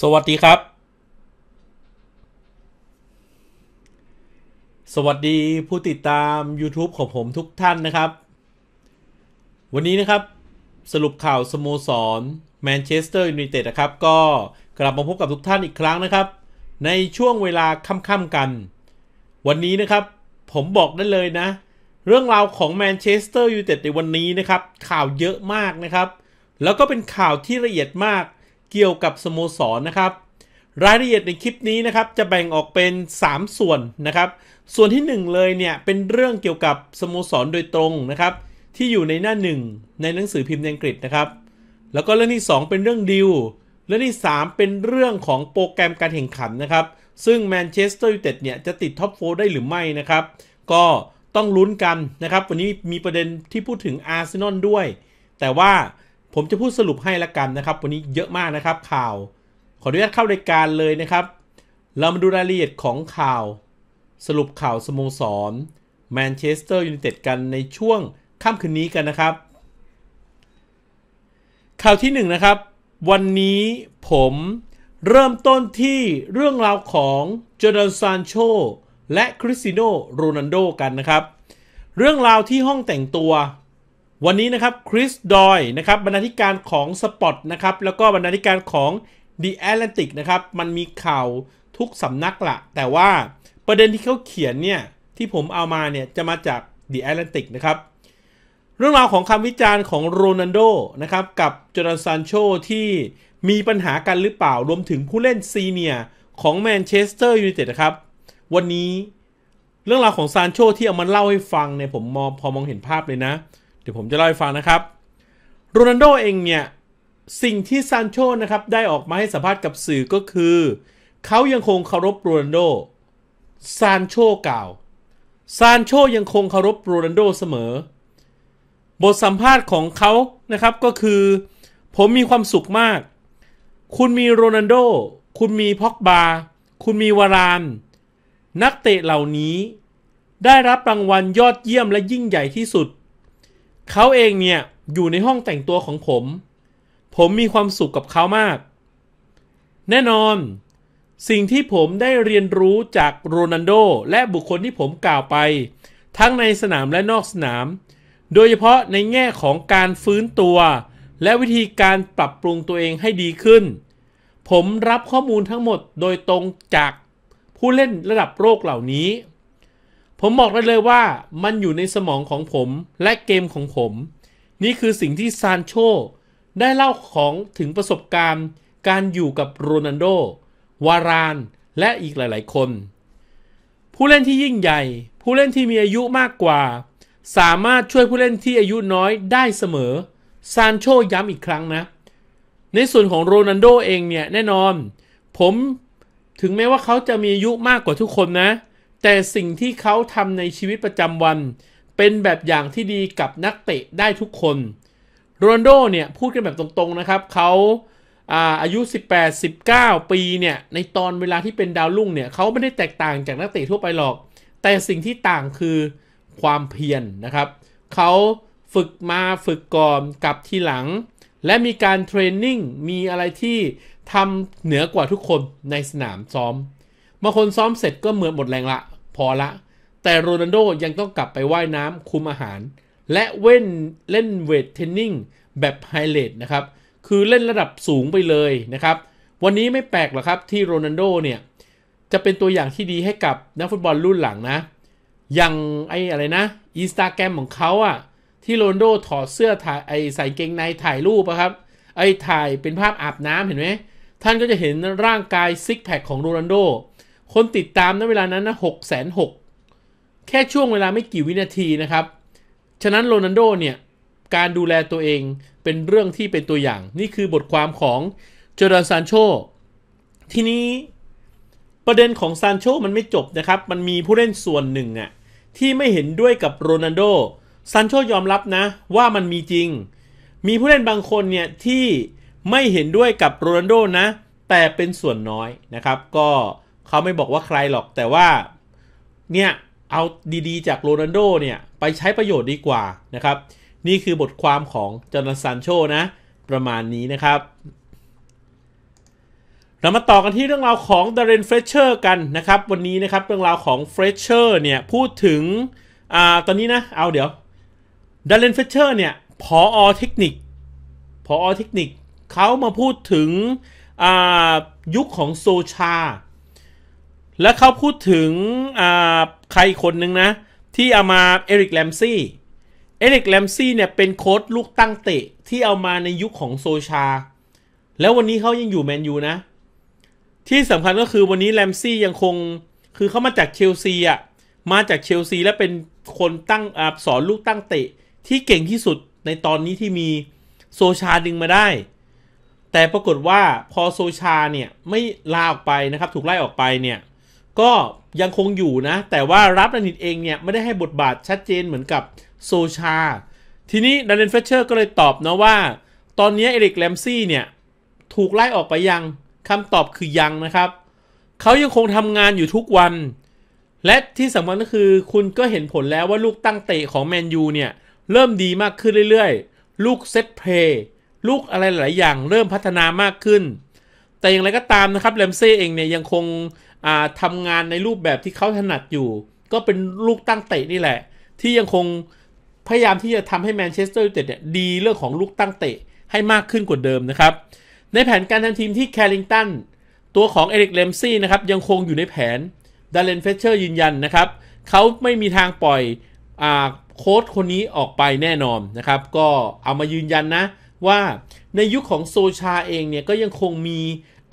สวัสดีครับ สวัสดีผู้ติดตาม YouTube ของผมทุกท่านนะครับ วันนี้นะครับ สรุปข่าวสโมสรแมนเชสเตอร์ยูไนเต็ดนะครับ ก็กลับมาพบกับทุกท่านอีกครั้งนะครับ ในช่วงเวลาค่ำๆกัน วันนี้ นะครับ ผมบอกได้เลยนะ เรื่องราวของแมนเชสเตอร์ยูไนเต็ดในวันนี้ นะครับ ข่าวเยอะมากนะครับ แล้วก็เป็นข่าวที่ละเอียดมากเกี่ยวกับสโมสรนะครับรายละเอียดในคลิปนี้นะครับจะแบ่งออกเป็น 3 ส่วนนะครับ ส่วนที่ 1 เลยเนี่ยเป็นเรื่องเกี่ยวกับสโมสรโดยตรงนะครับที่อยู่ในหน้า1ในหนังสือพิมพ์อังกฤษนะครับแล้วก็เรื่องที่ 2 เป็นเรื่องดิวเรื่องที่ 3 เป็นเรื่องของโปรแกรมการแข่งขันนะครับ ซึ่งแมนเชสเตอร์ยูไนเต็ดเนี่ยจะติดท็อปโฟได้หรือไม่นะครับ ก็ต้องลุ้นกันนะครับ วันนี้มีประเด็นที่พูดถึงอาร์เซนอลด้วย แต่ว่าผมจะพูดสรุปให้ละกันนะครับ วันนี้เยอะมากนะครับข่าว ขออนุญาตเข้ารายการเลยนะครับ เรามาดูรายละเอียดของข่าว สรุปข่าวสโมสรแมนเชสเตอร์ยูไนเต็ดกันในช่วงค่ำคืนนี้กันนะครับ ข่าวที่1นนะครับ วันนี้ผมเริ่มต้นที่เรื่องราวของจอร์แดนซานโชและคริสติโนโรนันโดกันนะครับ เรื่องราวที่ห้องแต่งตัววันนี้นะครับคริสดอยนะครับบรรณาธิการของสปอตนะครับ แล้วก็บรรณาธิการของ The Atlantic นะครับ มันมีข่าวทุกสำนักละแต่ว่าประเด็นที่เขาเขียนเนี่ย ที่ผมเอามาเนี่ย จะมาจาก The Atlantic นะครับ เรื่องราวของคำวิจารณ์ของโรนัลโดนะครับ กับจอร์แดนซานโชที่มีปัญหากันหรือเปล่ารวมถึงผู้เล่นซีเนียของแมนเชสเตอร์ยูไนเต็ดนะครับ วันนี้เรื่องราวของซานโชที่เอามาเล่าให้ฟังเนี่ยผมมองพอมองเห็นภาพเลยนะดี๋ยวผมจะเล่าให้ฟังนะครับ โรนัลโดเองเนี่ย สิ่งที่ซานโชนะครับ ได้ออกมาให้สัมภาษณ์กับสื่อก็คือเขายังคงเคารพโรนัลโด ซานโชกล่าว ซานโชยังคงเคารพโรนัลโดเสมอ บทสัมภาษณ์ของเขานะครับก็คือ ผมมีความสุขมาก คุณมีโรนัลโด คุณมีพ็อกบา คุณมีวาราน นักเตะเหล่านี้ ได้รับรางวัลยอดเยี่ยม และยิ่งใหญ่ที่สุดเขาเองเนี่ยอยู่ในห้องแต่งตัวของผม ผมมีความสุขกับเขามาก แน่นอน สิ่งที่ผมได้เรียนรู้จากโรนันโด และบุคคลที่ผมกล่าวไป ทั้งในสนามและนอกสนาม โดยเฉพาะในแง่ของการฟื้นตัว และวิธีการปรับปรุงตัวเองให้ดีขึ้น ผมรับข้อมูลทั้งหมดโดยตรงจากผู้เล่นระดับโลกเหล่านี้ผมบอกได้เลยว่ามันอยู่ในสมองของผมและเกมของผม นี่คือสิ่งที่ซานโชได้เล่าของถึงประสบการณ์ การอยู่กับโรนัลโด วาราน และอีกหลายๆ คน ผู้เล่นที่ยิ่งใหญ่ ผู้เล่นที่มีอายุมากกว่า สามารถช่วยผู้เล่นที่อายุน้อยได้เสมอซานโชย้ำอีกครั้งนะในส่วนของโรนัลโดเองเนี่ยแน่นอน ผมถึงแม้ว่าเขาจะมีอายุมากกว่าทุกคนนะแต่สิ่งที่เขาทำในชีวิตประจำวันเป็นแบบอย่างที่ดีกับนักเตะได้ทุกคนโรนโดเนี่ยพูดกันแบบตรงๆนะครับเขาอายุ 18 19 ปีเนี่ย ในตอนเวลาที่เป็นดาวรุ่งเนี่ยเขาไม่ได้แตกต่างจากนักเตะทั่วไปหรอก แต่สิ่งที่ต่างคือความเพียรนนะครับเขาฝึกมาฝึกก่อนกับทีหลัง และมีการเทรนนิ่งมีอะไรที่ทำเหนือกว่าทุกคนในสนามซ้อมบางคนซ้อมเสร็จก็เหมือนหมดแรงละพอละ แต่โรนัลโดยังต้องกลับไปว่ายน้ำคุมอาหาร และเว้นเล่นเวทเทนนิ่งแบบไฮเลทนะครับ คือเล่นระดับสูงไปเลยนะครับ วันนี้ไม่แปลกหรอกครับที่โรนัลโดเนี่ย จะเป็นตัวอย่างที่ดีให้กับนักฟุตบอลรุ่นหลังนะ อย่างไออะไรนะอินสตาแกรมของเขาอะที่โรนัลโดถอดเสื้อถ่ายไอใส่เกงในถ่ายรูปอะครับไอถ่ายเป็นภาพอาบน้ำเห็นไหมท่านก็จะเห็นร่างกายซิกแพคของโรนัลโดคนติดตามในเวลานั้นนะหกแสนหกแค่ช่วงเวลาไม่กี่วินาทีนะครับ ฉะนั้นโรนัลโดเนี่ย การดูแลตัวเองเป็นเรื่องที่เป็นตัวอย่าง นี่คือบทความของเจอร์ดซานโชทีนี้ประเด็นของซานโชมันไม่จบนะครับ มันมีผู้เล่นส่วนหนึ่งอะที่ไม่เห็นด้วยกับโรนัลโดซานโชยอมรับนะว่ามันมีจริง มีผู้เล่นบางคนเนี่ยที่ไม่เห็นด้วยกับโรนัลโดนะแต่เป็นส่วนน้อยนะครับก็เขาไม่บอกว่าใครหรอกแต่ว่าเนี่ยเอาดีๆ จากโรนัลโดเนี่ยไปใช้ประโยชน์ดีกว่านะครับ นี่คือบทความของจอร์นสันโชนะ ประมาณนี้นะครับ เรามาต่อกันที่เรื่องราวของดารินเฟรเชอร์กันนะครับวันนี้นะครับเรื่องราวของเฟรเชอร์เนี่ยพูดถึงอ่าตอนนี้นะเอาเดี๋ยวดารินเฟรเชอร์เนี่ยพออเทคนิคพออเทคนิคเขามาพูดถึงยุคของโซชาแลวเขาพูดถึงใครคนหนึ่งนะ ที่เอามา เอริกแลมซี่ เอริกแลมซี่เนี่ยเป็นโค้ดลูกตั้งเตะที่เอามาในยุคของโซชา แล้ววันนี้เขายังอยู่ แมนยูนะที่สำคัญก็คือวันนี้แลมซี่ยังคงคือเขามาจากเชลซีอ่ะมาจากเชลซี และเป็นคนตั้งอสอนลูกตั้งเตะ ที่เก่งที่สุดในตอนนี้ที่มีโซชาดึงมาได้ แต่ปรากฏว่าพอโซชาเนี่ยไม่ลาออกไปนะครับถูกไล่ออกไปเนี่ยก็ยังคงอยู่นะ แต่ว่ารับดานิดเองเนี่ย ไม่ได้ให้บทบาทชัดเจนเหมือนกับโซชา ทีนี้ดานินเฟเชอร์ก็เลยตอบนะว่า ตอนนี้เอริกแลมซี่เนี่ย ถูกไล่ออกไปยังคำตอบคือยังนะครับเขายังคงทำงานอยู่ทุกวัน และที่สำคัญก็คือคุณก็เห็นผลแล้วว่าลูกตั้งเตะของแมนยูเนี่ย เริ่มดีมากขึ้นเรื่อยๆ ลูกเซตเพลย์ลูกอะไรหลายอย่าง เริ่มพัฒนามากขึ้น แต่อย่างไรก็ตามนะครับแลมเซ่เองเนี่ยยังคงทำงานในรูปแบบที่เขาถนัดอยู่ ก็เป็นลูกตั้งเตะนี่แหละ ที่ยังคงพยายามที่จะทำให้แมนเชสเตอร์ยูไนเต็ดเนี่ยดีเรื่องของลูกตั้งเตะให้มากขึ้นกว่าเดิมนะครับ ในแผนการทำทีมที่แคลิงตัน ตัวของเอริกเลมซี่นะครับ ยังคงอยู่ในแผนดาร์เรนเฟเชอร์ยืนยันนะครับ เขาไม่มีทางปล่อยโค้ดคนนี้ออกไปแน่นอนนะครับ ก็เอามายืนยันนะว่าในยุคขของโซชาเองเนี่ยก็ยังคงมี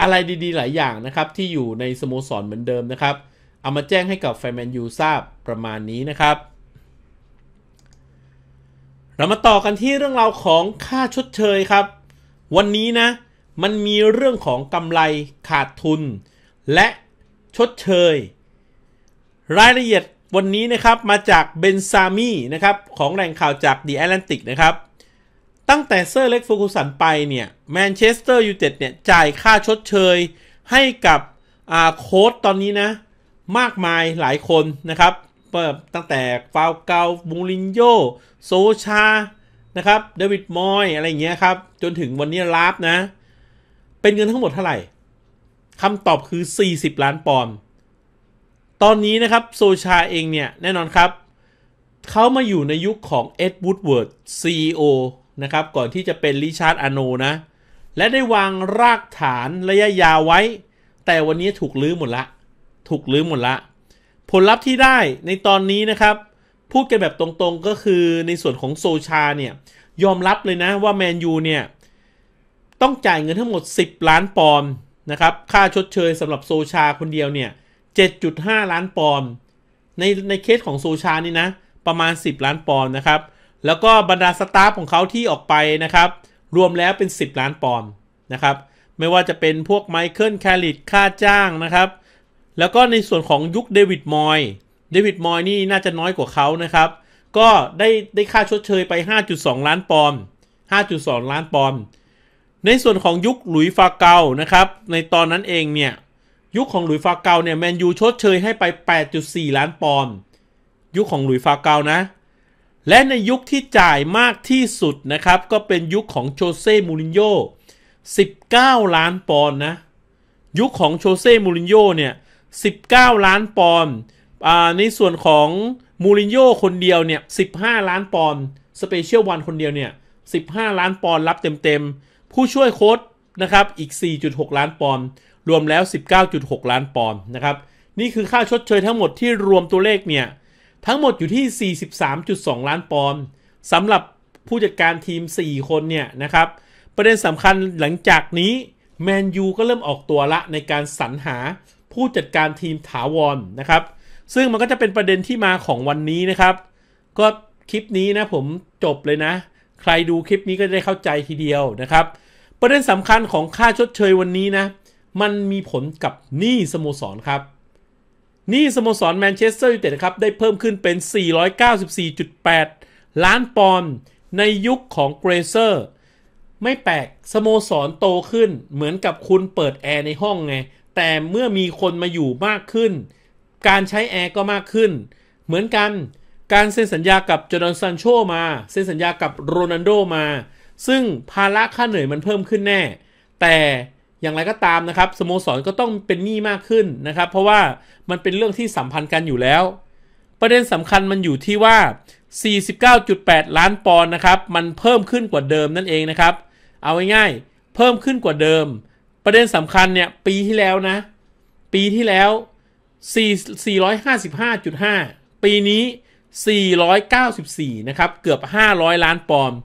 อะไรดีๆ หลายอย่างนะครับ ที่อยู่ในสโมสรเหมือนเดิมนะครับ เอามาแจ้งให้กับแฟนแมนยูทราบประมาณนี้นะครับ เรามาต่อกันที่เรื่องราวของค่าชดเชยครับ วันนี้นะ มันมีเรื่องของกำไรขาดทุน และชดเชย รายละเอียดวันนี้นะครับมาจากเบนซามีนะครับ ของแหล่งข่าวจาก The Atlantic นะครับตั้งแต่ เซอร์เล็กฟูกุสันไป เนี่ยแมนเชสเตอร์ยูไนเต็ดเนี่ย จ่ายค่าชดเชยให้กับโค้ดตอนนี้นะ มากมายหลายคนนะครับตั้งแต่ฟาวเกามูรินโญ่โซชา นะครับ เดวิดมอย อะไรอย่างเงี้ยครับ จนถึงวันนี้ลาฟนะ เป็นเงินทั้งหมดเท่าไหร่คำตอบคือ 40 ล้านปอนด์ตอนนี้นะครับ โซชาเองเนี่ยแน่นอนครับเขามาอยู่ในยุคของเอ็ดวูดเวิร์ดซีโอนะครับก่อนที่จะเป็นริชาร์ดอโนนะ และได้วางรากฐานระยะยาวไว้ แต่วันนี้ถูกลื้อหมดละ ถูกลื้อหมดละ ผลลัพธ์ที่ได้ในตอนนี้นะครับ พูดกันแบบตรงๆก็คือในส่วนของโซชาเนี่ยยอมรับเลยนะว่าแมนยูเนี่ยต้องจ่ายเงินทั้งหมด 10 ล้านปอนด์นะครับค่าชดเชยสำหรับโซชาคนเดียวเนี่ย7.5 ล้านปอนด์ในในเคสของโซชานี่นะประมาณ 10 ล้านปอนด์นะครับแล้วก็บรรดาสตาฟของเขาที่ออกไปนะครับรวมแล้วเป็น 10 ล้านปอนด์นะครับไม่ว่าจะเป็นพวกไมเคิลแคลริดค่าจ้างนะครับ แล้วก็ในส่วนของยุคเดวิดมอยเดวิดมอยนี่น่าจะน้อยกว่าเขานะครับ ก็ได้ได้ค่าชดเชยไป 5.2 ล้านปอนด์5.2 ล้านปอนด์ในส่วนของยุคหลุยฟาเกานะครับในตอนนั้นเองเนี่ยยุคของหลุยฟาเกาเนี่ยแมนยูชดเชยให้ไป8.4 ล้านปอนด์ยุคของหลุยฟาเกานะและในยุคที่จ่ายมากที่สุดนะครับ ก็เป็นยุคของโชเซ่มูรินโญ่19ล้านปอนด์นะยุคของโชเซ่มูรินโญ่เนี่ย19 ล้านปอนด์ในส่วนของมูรินโญ่คนเดียวเนี่ย15 ล้านปอนด์สเปเชียลวันคนเดียวเนี่ย15 ล้านปอนด์รับเต็มๆผู้ช่วยโค้ชนะครับอีก 4.6 ล้านปอนด์รวมแล้ว 19.6 ล้านปอนด์นะครับนี่คือค่าชดเชยทั้งหมดที่รวมตัวเลขเนี่ยทั้งหมดอยู่ที่ 43.2 ล้านปอนด์สำหรับผู้จัดการทีม 4 คนเนี่ยนะครับ ประเด็นสำคัญหลังจากนี้แมนยูก็เริ่มออกตัวละในการสรรหาผู้จัดการทีมถาวรนนะครับ ซึ่งมันก็จะเป็นประเด็นที่มาของวันนี้นะครับ ก็คลิปนี้นะ ผมจบเลยนะ ใครดูคลิปนี้ก็ได้เข้าใจทีเดียวนะครับ ประเด็นสำคัญของค่าชดเชยวันนี้นะมันมีผลกับหนี้สโมสรครับนี่สโมสรแมนเชสเตอร์ยูไนเต็ดครับได้เพิ่มขึ้นเป็น 494.8 ล้านปอนด์ในยุคของเกรเซอร์ไม่แปลก สโมสรโตขึ้นเหมือนกับคุณเปิดแอร์ในห้องไง แต่เมื่อมีคนมาอยู่มากขึ้น การใช้แอร์ก็มากขึ้น เหมือนกันการ เซ็นสัญญากับจอร์แดนซันโชมา เซ็นสัญญากับโรนัลโดมา ซึ่งภาระค่าเหนื่อยมันเพิ่มขึ้นแน่ แต่อย่างไรก็ตามนะครับสโมสรก็ต้องเป็นหนี้มากขึ้นนะครับเพราะว่ามันเป็นเรื่องที่สัมพันธ์กันอยู่แล้ว ประเด็นสำคัญมันอยู่ที่ว่า 49.8 ล้านปอนด์นะครับมันเพิ่มขึ้นกว่าเดิมนั่นเองนะครับเอาง่ายๆเพิ่มขึ้นกว่าเดิม ประเด็นสำคัญเนี่ยปีที่แล้วนะ ปีที่แล้ว455.5 ปีนี้ 494 นะครับ เกือบ 500 ล้านปอนด์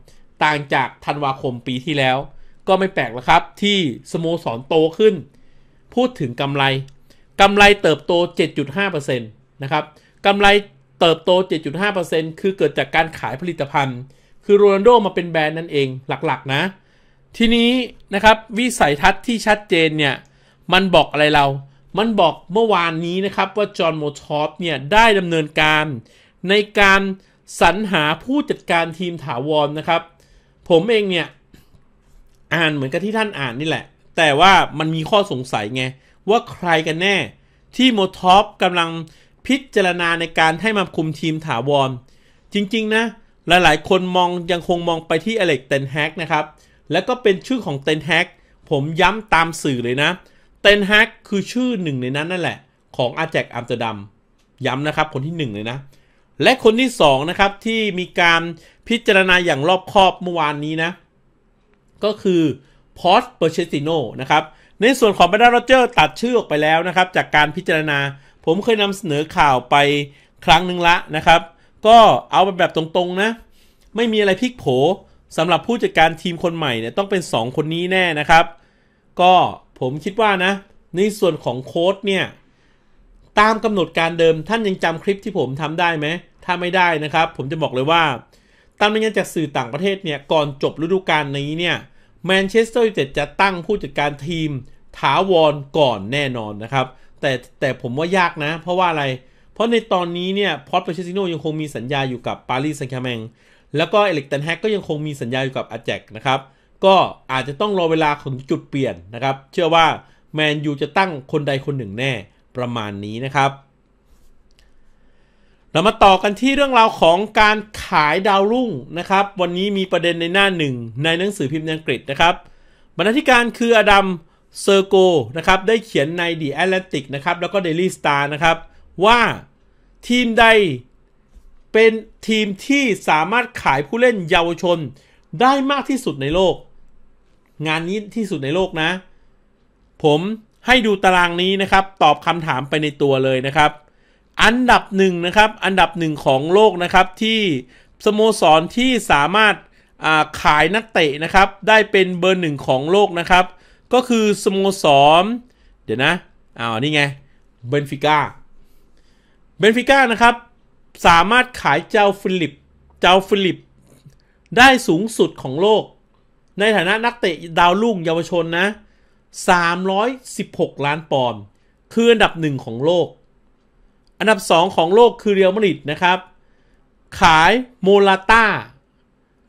ต่างจากธันวาคมปีที่แล้วก็ไม่แปลกแล้วครับที่สโมสรโตขึ้น พูดถึงกำไรกำไรเติบโต 7.5%นะครับกำไรเติบโต 7.5%คือเกิดจากการขายผลิตภัณฑ์ คือโรนัลโดมาเป็นแบรนด์นั่นเองหลักๆนะ ทีนี้นะครับ วิสัยทัศน์ที่ชัดเจนเนี่ย มันบอกอะไรเรามันบอกเมื่อวานนี้นะครับ ว่าจอห์นโมชอปเนี่ย ได้ดำเนินการในการสรรหาผู้จัดการทีมถาวรนนะครับ ผมเองเนี่ยอ่านเหมือนกับที่ท่านอ่านนี่แหละ แต่ว่ามันมีข้อสงสัยไง ว่าใครกันแน่ ที่โมท็อปกำลังพิจารณาในการให้มาคุมทีมถาวร จริงๆนะ หลายๆคนมองยังคงมองไปที่อเล็กเตนแฮกนะครับและก็เป็นชื่อของเตนแฮกผมย้ำตามสื่อเลยนะเตนแฮกคือชื่อหนึ่งในนั้นนั่นแหละ ของอาแจกอัมสเตอร์ดัมย้ำนะครับคนที่ 1 เลยนะ และคนที่2นะครับที่มีการพิจารณาอย่างรอบคอบเมื่อวานนี้นะก็คือ Post p ร r c ช t i n o นะครับ ในส่วนของบรรดาโรเจอร์ตัดชื่อออกไปแล้วนะครับ จากการพิจารณา ผมเคยนำเสนอข่าวไปครั้งหนึ่งละนะครับ ก็เอาแบบตรงๆ นะ ไม่มีอะไรพลิกโผสำหรับผู้จัดการทีมคนใหม่เนี่ยต้องเป็น 2 คนนี้แน่นะครับ ก็ผมคิดว่านะ ในส่วนของโค้ดเนี่ย ตามกำหนดการเดิมท่านยังจำคลิปที่ผมทำได้ไหม ถ้าไม่ได้นะครับ ผมจะบอกเลยว่าตามรายงานจากสื่อต่างประเทศเนี่ย ก่อนจบฤดูกาลนี้เนี่ยแมนเชสเตอร์ยูไนเต็ดจะตั้งผู้จัดการทีม ถาวรก่อนแน่นอนนะครับ แต่แต่ผมว่ายากนะ เพราะว่าอะไร เพราะในตอนนี้เนี่ยพอตเปเชซิโนยังคงมีสัญญาอยู่กับปารีสแซงต์แชร์แมงแล้วก็เอลิกตันแฮกก็ยังคงมีสัญญาอยู่กับอาแจกนะครับ ก็อาจจะต้องรอเวลาของจุดเปลี่ยนนะครับ เชื่อว่าแมนยูจะตั้งคนใดคนหนึ่งแน่ประมาณนี้นะครับเรามาต่อกันที่เรื่องราวของการขายดาวรุ่งนะครับ วันนี้มีประเด็นในหน้าหนึ่ง ในหนังสือพิมพ์อังกฤษนะครับบรรณาธิการคืออดัมเซอร์โกนะครับ ได้เขียนใน The Atlantic นะครับ แล้วก็ Daily Star นะครับ ว่าทีมใด เป็นทีมที่สามารถขายผู้เล่นเยาวชน ได้มากที่สุดในโลก งานนี้ที่สุดในโลกนะ ผมให้ดูตารางนี้นะครับตอบคำถามไปในตัวเลยนะครับอันดับหนึ่งนะครับ อันดับหนึ่งของโลกนะครับที่สโมสรที่สามารถาขายนักเตะนะครับได้เป็นเบอร์หนึ่งของโลกนะครับก็คือสโมสรเดี๋ยวนะอ้าวนี่ไงเบนฟิก้าเบนฟิก้านะครับสามารถขายเจ้าฟิลิปเจ้าฟิลิปได้สูงสุดของโลก ในฐานะนักเตะดาวรุ่งเยาวชนนะ316 ล้านปอนด์คืออันดับหนึ่งของโลกอันดับ 2 ของโลกคือเรียลมาดริดนะครับ ขายโมลาต้า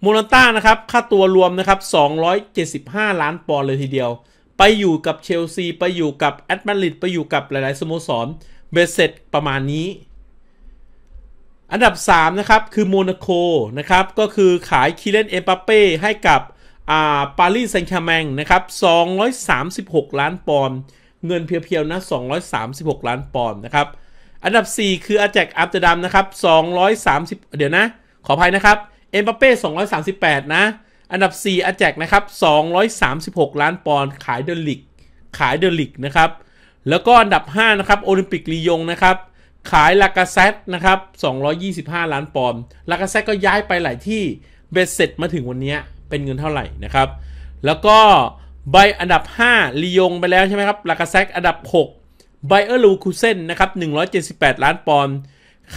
โมลาต้านะครับค่าตัวรวมนะครับ 275 ล้านปอนด์เลยทีเดียว ไปอยู่กับเชลซี ไปอยู่กับแอตมนติดไปอยู่กับหลายๆ สโมสรเบสเซ็ตประมาณนี้ อันดับ 3 นะครับคือโมนาโกนะครับ ก็คือขายคีเลนเอปาเป้ให้กับปารีสแซงต์แชร์แมงนะครับ 236 ล้านปอนด์เงินเพียวๆนะ 236 ล้านปอนด์นะครับอันดับ 4 คืออาแจกอัปเตอร์ดัมนะครับ230เดี๋ยวนะ ขออภัยนะครับ เอ็มบัปเป้238นะ อันดับ 4อาแจกนะครับ 236 ล้านปอนด์ ขายเดลิกขายเดลิกนะครับ แล้วก็อันดับ 5 นะครับโอลิมปิกลียงนะครับ ขายลากาเซตนะครับ 225 ล้านปอนด์ลากาเซตก็ย้ายไปหลายที่ เบสเสร็จมาถึงวันนี้เป็นเงินเท่าไหร่นะครับ แล้วก็ใบอันดับ5ลียงไปแล้วใช่ไหมครับลากาเซตอันดับ 6ไบเออร์ลูคูเซนนะครับ 178 ล้านปอนด์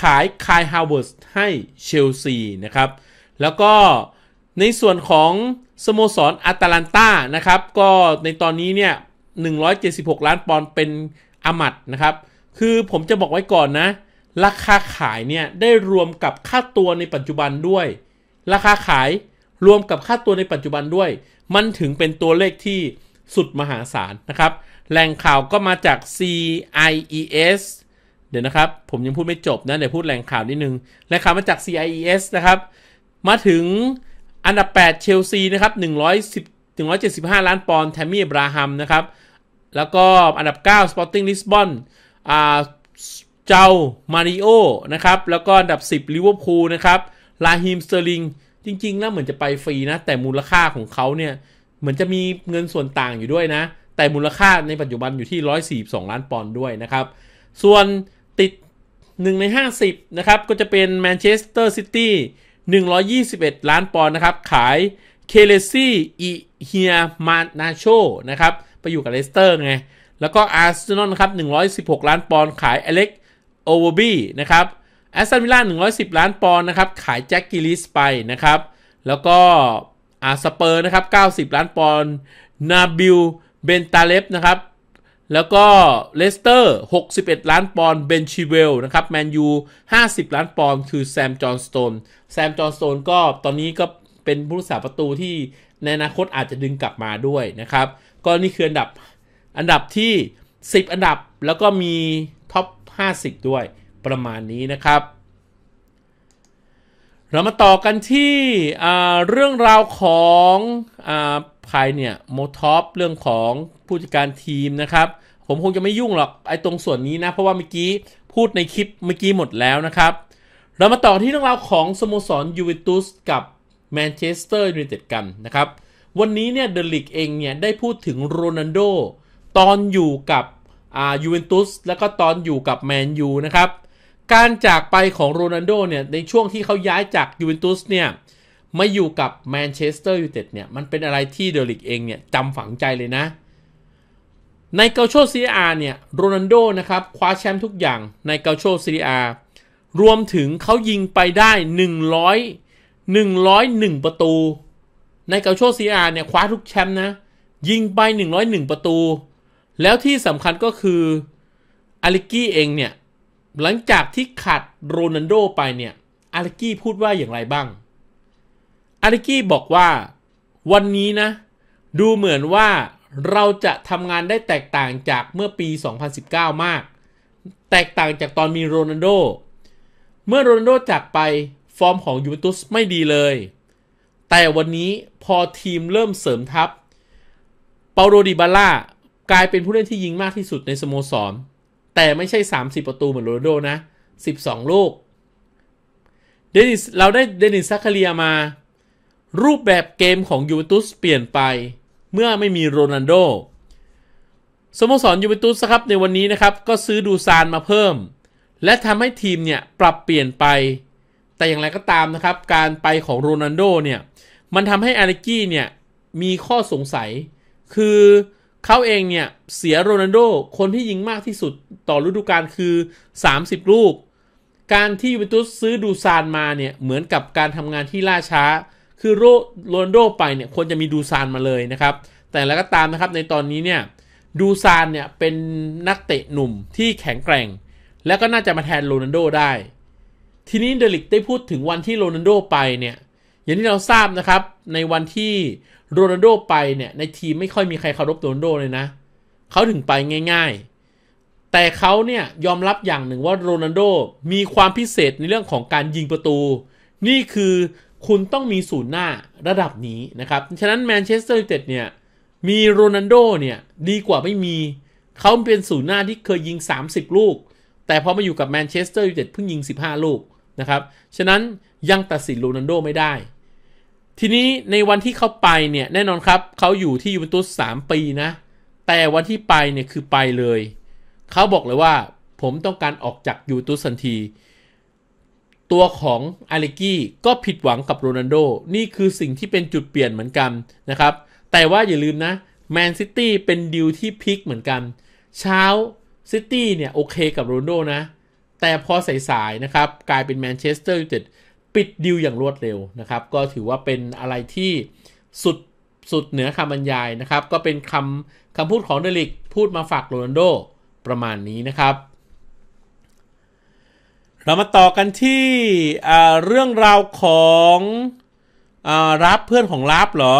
ขายคายฮาวเวิร์สให้เชลซีนะครับ แล้วก็ในส่วนของ สโมสรอาตาลันตานะครับ ก็ในตอนนี้เนี่ย 176 ล้านปอนด์เป็นอามัดนะครับ คือผมจะบอกไว้ก่อนนะ ราคาขายเนี่ยได้รวมกับค่าตัวในปัจจุบันด้วย ราคาขายรวมกับค่าตัวในปัจจุบันด้วย มันถึงเป็นตัวเลขที่สุดมหาศาลนะครับแหล่งข่าวก็มาจาก CIES เดี๋ยวนะครับ ผมยังพูดไม่จบนะเดี๋ยวพูดแหล่งข่าวนิดนึงแหล่งข่าวมาจาก CIES นะครับ มาถึงอันดับ8เชลซีนะครับ110 175 ล้านปอนด์แทมมี่บราฮัมนะครับ แล้วก็อันดับ 9 Sporting Lisbon อ่าเจ้ามาริโอนะครับ แล้วก็อันดับ 10ลิเวอร์พูลนะครับลาฮิมสเตอร์ลิงจริง ๆ แล้วเหมือนจะไปฟรีนะ แต่มูลค่าของเขาเนี่ย เหมือนจะมีเงินส่วนต่างอยู่ด้วยนะแต่มูลค่าในปัจจุบันอยู่ที่ 142 ล้านปอนด์ด้วยนะครับ ส่วนติด 1 ใน 50 นะครับก็จะเป็นแมนเชสเตอร์ซิตี้121 ล้านปอนด์นะครับขายเคเลซี่อีเฮียมานาโชนะครับ ไปอยู่กับเลสเตอร์ไง แล้วก็อาร์เซนอลครับ116 ล้านปอนด์ขายอเล็กโอเวอร์บี้นะครับแอสตันวิลล่า110 ล้านปอนด์นะครับขายแจ็คกิลิสไปนะครับ แล้วก็อารสเปอร์นะครับ90 ล้านปอนด์นาบิลเบนตาเลฟนะครับ แล้วก็เลสเตอร์61 ล้านปอนด์เบนชิเวลนะครับ แมนยู 50 ล้านปอนด์คือแซมจอห์นสโตนแซมจอห์นสโตนก็ตอนนี้ก็เป็นผู้รักษาประตูที่ในอนาคตอาจจะดึงกลับมาด้วยนะครับ ก็นี่คืออันดับอันดับที่ 10 อันดับแล้วก็มีท็อป50 ด้วยประมาณนี้นะครับ เรามาต่อกันที่เรื่องราวของอภายเนี่ย โมท็อป เรื่องของผู้จัดการทีมนะครับ ผมคงจะไม่ยุ่งหรอก ไอ้ตรงส่วนนี้นะ เพราะว่าเมื่อกี้พูดในคลิปเมื่อกี้หมดแล้วนะครับ เรามาต่อที่เรื่องราวของ สโมสรยูเวนตุสกับแมนเชสเตอร์ยูไนเต็ดกันนะครับ วันนี้เนี่ยเดลิกเองเนี่ย ได้พูดถึงโรนัลโดตอนอยู่กับยูเวนตุสแล้วก็ตอนอยู่กับแมนยูนะครับ การจากไปของโรนัลโดเนี่ย ในช่วงที่เขาย้ายจากยูเวนตุสเนี่ยมาอยู่กับแมนเชสเตอร์ยูไนเต็ดเนี่ย มันเป็นอะไรที่เดลิกเองเนี่ยจำฝังใจเลยนะ ในเกาโชซีอาเนี่ยโรนันโดนะครับ คว้าแชมป์ทุกอย่างในเกาโชซีอารวมถึงเขายิงไปได้ 100 101 ประตูในเกาโชซีอาเนี่ย คว้าทุกแชมป์นะ ยิงไป 101 ประตู แล้วที่สำคัญก็คืออาริกี้เองเนี่ย หลังจากที่ขาดโรนันโดไปเนี่ยอาริกี้พูดว่าอย่างไรบ้างอาริกี้บอกว่าวันนี้นะดูเหมือนว่าเราจะทำงานได้แตกต่างจากเมื่อปี 2019 มาก แตกต่างจากตอนมีโรนัลโดเมื่อโรนัลโดจากไปฟอร์มของยูเวนตุสไม่ดีเลย แต่วันนี้พอทีมเริ่มเสริมทัพ เปาโลดิบาล่า กลายเป็นผู้เล่นที่ยิงมากที่สุดในสโมสรแต่ไม่ใช่ 30 ประตูเหมือนโรนัลโดนะ 12 ลูกเดนิสเราได้เดนิสซัคคาเรียมารูปแบบเกมของยูเวนตุสเปลี่ยนไป เมื่อไม่มีโรนัลโด สโมสรยูเวนตุสครับในวันนี้นะครับ ก็ซื้อดูซานมาเพิ่ม และทำให้ทีมเนี่ยปรับเปลี่ยนไป แต่อย่างไรก็ตามนะครับการไปของโรนัลโดเนี่ยมันทำให้อาริกี้เนี่ยมีข้อสงสัย คือเขาเองเนี่ยเสียโรนัลโดคนที่ยิงมากที่สุดต่อฤดูกาลคือ 30 ลูก การที่ยูเวนตุสซื้อดูซานมาเนี่ยเหมือนกับการทำงานที่ล่าช้าคือโรโรนโดไปเนี่ยควรจะมีดูซานมาเลยนะครับ แต่แล้วก็ตามนะครับในตอนนี้ เนี่ย ดูซานเนี่ย เป็นนักเตะหนุ่มที่แข็งแกร่งแล้วก็น่าจะมาแทนโรนันโดได้ ทีนี้เดลิกได้พูดถึงวันที่โรนันโดไปเนี่ย อย่างที่เราทราบนะครับในวันที่โรนันโดไปเนี่ยในทีมไม่ค่อยมีใครเคารพโรนันโดเลยนะเขาถึงไปง่าย ๆแต่เขาเนี่ยยอมรับอย่างหนึ่งว่าโรนันโดมีความพิเศษในเรื่องของการยิงประตูนี่คือคุณต้องมีศูนย์หน้าระดับนี้นะครับ ฉะนั้นแมนเชสเตอร์ยูไนเต็ดเนี่ย มีโรนัลโดเนี่ย ดีกว่าไม่มี เขาเป็นศูนย์หน้าที่เคยยิง 30 ลูก แต่พอมาอยู่กับแมนเชสเตอร์ยูไนเต็ดเพิ่งยิง 15 ลูกนะครับ ฉะนั้นยังตัดสินโรนัลโดไม่ได้ ทีนี้ในวันที่เขาไปเนี่ย แน่นอนครับเขาอยู่ที่ยูเวนตุส3ปีนะ แต่วันที่ไปเนี่ยคือไปเลย เขาบอกเลยว่าผมต้องการออกจากยูเวนตุสทันทีตัวของอาริกี้ก็ผิดหวังกับโรนัลโดนี่คือสิ่งที่เป็นจุดเปลี่ยนเหมือนกันนะครับ แต่ว่าอย่าลืมนะแมนซิตี้เป็นดิวที่พลิกเหมือนกัน เช้าซิตี้เนี่ย โอเคกับโรนัลโดนะ แต่พอสายๆนะครับ กลายเป็นแมนเชสเตอร์ยูไนเต็ดปิดดิวอย่างรวดเร็วนะครับ ก็ถือว่าเป็นอะไรที่สุดสุดเหนือคำบรรยายนะครับ ก็เป็นคำคำพูดของเดลิกพูดมาฝากโรนัลโดประมาณนี้นะครับเรามาต่อกันที่เรื่องราวของรับเพื่อนของรับเหรอ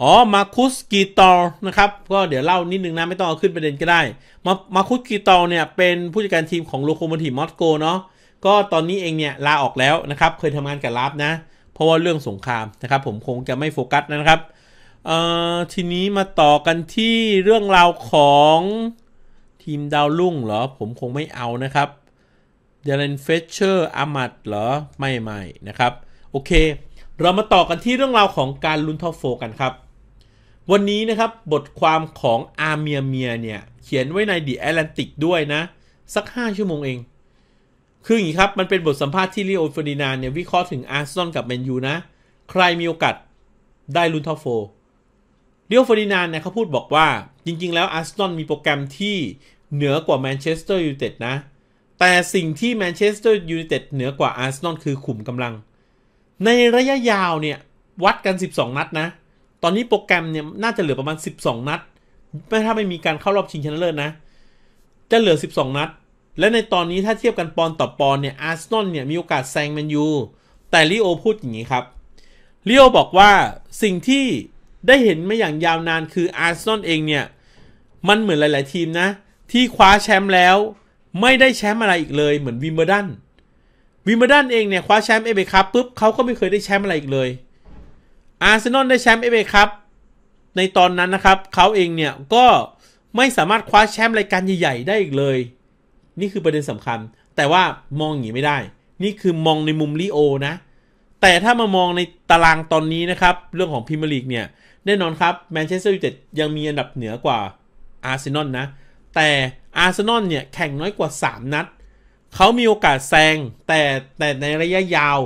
อ๋อ มาคุสกีตอลนะครับ ก็เดี๋ยวเล่านิดนึงนะไม่ต้องเอาขึ้นประเด็นก็ได้ มามาคุสกีตอลเนี่ย เป็นผู้จัดการทีมของโลโคโมทีฟมอสโกเนาะ ก็ตอนนี้เองเนี่ยลาออกแล้วนะครับ เคยทำงานกับรับนะ เพราะว่าเรื่องสงครามนะครับ ผมคงจะไม่โฟกัสนะครับ ทีนี้มาต่อกันที่เรื่องราวของทีมดาวรุ่งเหรอ ผมคงไม่เอานะครับเดลันเฟเชอร์อามัดเหรอไม่ไม่นะครับ โอเค เรามาต่อกันที่เรื่องราวของการลุนท็อปโฟกันครับ วันนี้นะครับบทความของอาเมียเมียเนี่ย เขียนไว้ในดิแอตแลนติกด้วยนะ สัก 5 ชั่วโมงเอง คืออย่างนี้ครับ มันเป็นบทสัมภาษณ์ที่ลีโอฟอร์ดินานเนี่ย วิเคราะห์ถึงอาร์เซนอลกับแมนยูนะ ใครมีโอกาสได้ลุนท็อปโฟเลีโอฟอร์ดินานเนี่ยเขาพูดบอกว่าจริงๆ แล้วอาร์เซนอลมีโปรแกรมที่เหนือกว่าแมนเชสเตอร์ยูไนเต็ดนะแต่สิ่งที่แมนเชสเตอร์ยูไนเต็ดเหนือกว่าอาร์เซนอลคือขุมกำลัง ในระยะยาวเนี่ย วัดกัน 12 นัดนะ ตอนนี้โปรแกรม เนี่ย น่าจะเหลือประมาณ 12 นัดไม่ถ้าไม่มีการเข้ารอบชิงชนะเลิศนะ จะเหลือ 12 นัด และในตอนนี้ถ้าเทียบกันปอนต่อปอนเนี่ยอาร์เซนอลเนี่ย มีโอกาสแซงแมนยูแต่ลิโอพูดอย่างนี้ครับลิโอบอกว่าสิ่งที่ได้เห็นมาอย่างยาวนานคืออาร์เซนอลเองเนี่ยมันเหมือนหลาย ๆ ทีมนะ ที่คว้าแชมป์แล้วไม่ได้แชมป์อะไรอีกเลยเหมือนวิมเบอร์ดันวิมเบอร์ดันเองเนี่ยคว้าแชมป์เอเบคัพปุ๊บเขาก็ไม่เคยได้แชมป์อะไรอีกเลยอาร์เซนอลได้แชมป์เอเบคัพในตอนนั้นนะครับเขาเองเนี่ยก็ไม่สามารถคว้าแชมป์รายการใหญ่ ๆได้อีกเลย นี่คือประเด็นสำคัญ แต่ว่ามองอย่างนี้ไม่ได้ นี่คือมองในมุมลิโอนะแต่ถ้ามามองในตารางตอนนี้นะครับ เรื่องของพรีเมียร์ลีกเนี่ยแน่นอนครับแมนเชสเตอร์ยูไนเต็ดยังมีอันดับเหนือกว่าอาร์เซนอลนะแต่อาร์เซนอลเนี่ยแข่งน้อยกว่า 3 นัด เขามีโอกาสแซง แต่แต่ในระยะยาว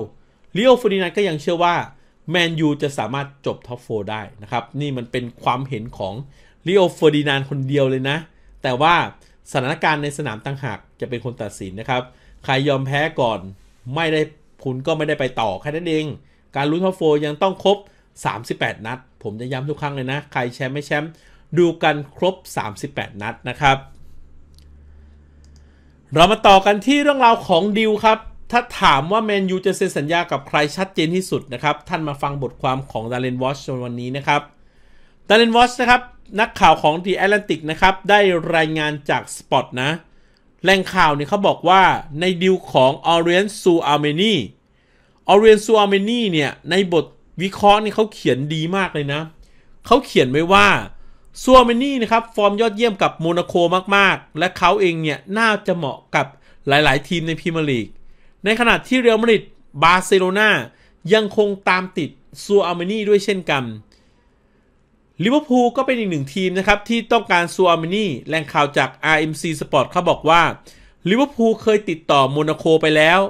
เรียวฟูดินันก็ยังเชื่อว่าแมนยูจะสามารถจบท็อปโฟได้นะครับ นี่มันเป็นความเห็นของเรียวฟูดินันคนเดียวเลยนะ แต่ว่าสถานการณ์ในสนามต่างหากจะเป็นคนตัดสินนะครับ ใครยอมแพ้ก่อนไม่ได้คุณก็ไม่ได้ไปต่อแค่นั้นเอง การลุ้นท็อปโฟยังต้องครบ 38 นัด ผมจะย้ำทุกครั้งเลยนะ ใครแชมป์ไม่แชมป์ดูกันครบ 38 นัดนะครับเรามาต่อกันที่เรื่องราวของดิวครับ ถ้าถามว่าแมนยูจะเซ็นสัญญากับใครชัดเจนที่สุดนะครับ ท่านมาฟังบทความของดาร์เนวอชวันนี้นะครับดาร์เนวอชนะครับ นักข่าวของทีแอตแลนติกนะครับ ได้รายงานจากสปอตนะ แหล่งข่าวนี่เขาบอกว่าในดิวของออเรียนซูอาร์เมนีออเรียนซูอาร์เมนีเนี่ย ในบทวิเคราะห์นี่เขาเขียนดีมากเลยนะ เขาเขียนไว้ว่าซัวเมนี่นะครับ ฟอร์มยอดเยี่ยมกับโมนาโคมาก ๆ และเขาเองเนี่ย น่าจะเหมาะกับหลาย ๆ ทีมในพรีเมียร์ลีกในขณะที่เรอัลมาดริดบาร์เซโลนายังคงตามติดซัวอเมนี่ด้วยเช่นกันลิเวอร์พูลก็เป็นอีกหนึ่งทีม นะครับที่ต้องการซัวอเมนี่แหล่งข่าวจาก RMC Sport เขาบอกว่าลิเวอร์พูลเคยติดต่อโมนาโคไปแล้ว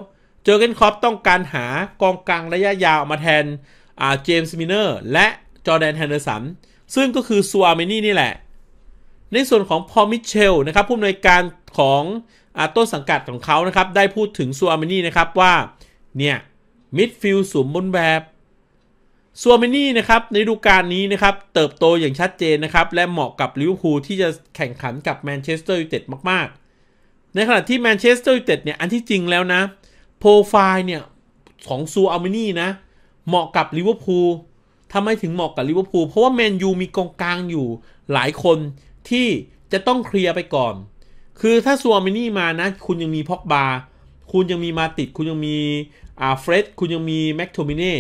เจอเกนคอปต้องการหากองกลางระยะยาวมาแทนเจมส์มิเนอร์และจอแดนแฮนเดอร์สันซึ่งก็คือซัวเมนี่นี่แหละ ในส่วนของพอมิเชลนะครับผู้อำนวยการของอต้นสังกัดของเขานะครับ ได้พูดถึงซัวเมนี่นะครับว่า เนี่ยมิดฟิลด์สมบูรณ์แบบซัวเมนี่นะครับในฤดูกาลนี้นะครับ เติบโตอย่างชัดเจนนะครับ และเหมาะกับลิเวอร์พูลที่จะแข่งขันกับแมนเชสเตอร์ยูไนเต็ดมาก ๆ ในขณะที่แมนเชสเตอร์ยูไนเต็ดเนี่ย อันที่จริงแล้วนะโปรไฟล์เนี่ยของซัวเมนี่นะเหมาะกับลิเวอร์พูลทำไมถึงเหมาะกับลิเวอร์พูลเพราะว่าแมนยูมีกองกลางอยู่หลายคนที่จะต้องเคลียร์ไปก่อน คือถ้าซัวมินี่มานะ คุณยังมีพ็อกบา คุณยังมีมาติด คุณยังมีอ่าเฟรดคุณยังมีแม็กโทมิเน่